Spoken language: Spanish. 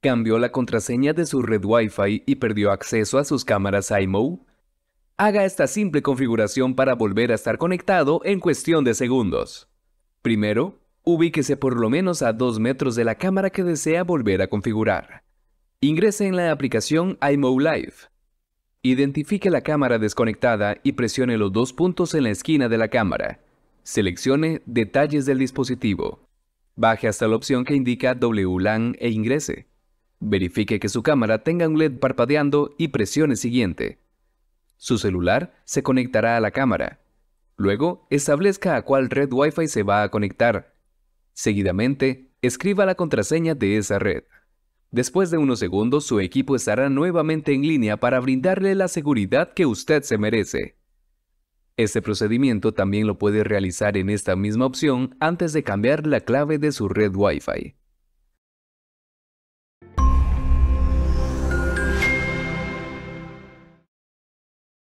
¿Cambió la contraseña de su red Wi-Fi y perdió acceso a sus cámaras iMo? Haga esta simple configuración para volver a estar conectado en cuestión de segundos. Primero, ubíquese por lo menos a 2 metros de la cámara que desea volver a configurar. Ingrese en la aplicación iMow Live. Identifique la cámara desconectada y presione los dos puntos en la esquina de la cámara. Seleccione Detalles del dispositivo. Baje hasta la opción que indica WLAN e ingrese. Verifique que su cámara tenga un LED parpadeando y presione siguiente. Su celular se conectará a la cámara. Luego, establezca a cuál red Wi-Fi se va a conectar. Seguidamente, escriba la contraseña de esa red. Después de unos segundos, su equipo estará nuevamente en línea para brindarle la seguridad que usted se merece. Este procedimiento también lo puede realizar en esta misma opción antes de cambiar la clave de su red Wi-Fi.